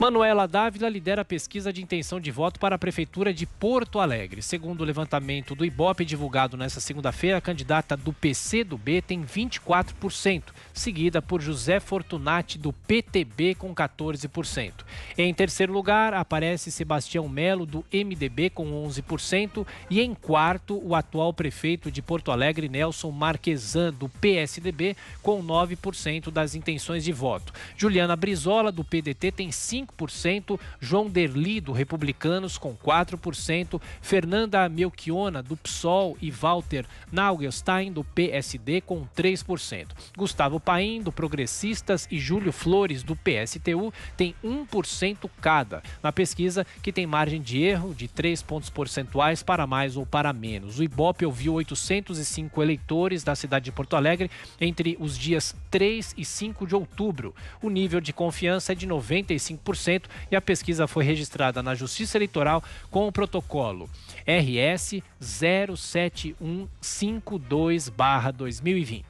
Manuela Dávila lidera a pesquisa de intenção de voto para a Prefeitura de Porto Alegre. Segundo o levantamento do IBOP divulgado nesta segunda-feira, a candidata do PC do B tem 24%, seguida por José Fortunati do PTB com 14%. Em terceiro lugar, aparece Sebastião Melo do MDB com 11% e em quarto, o atual prefeito de Porto Alegre, Nelson Marquesan do PSDB com 9% das intenções de voto. Juliana Brizola do PDT tem 5 5%, João Derli, do Republicanos, com 4%, Fernanda Melchiona, do PSOL, e Walter Nagelstein, do PSD, com 3%. Gustavo Paim, do Progressistas, e Júlio Flores, do PSTU, tem 1% cada, na pesquisa que tem margem de erro de 3 pontos percentuais para mais ou para menos. O Ibope ouviu 805 eleitores da cidade de Porto Alegre entre os dias 3 e 5 de outubro. O nível de confiança é de 95% e a pesquisa foi registrada na Justiça Eleitoral com o protocolo RS 07152-2020.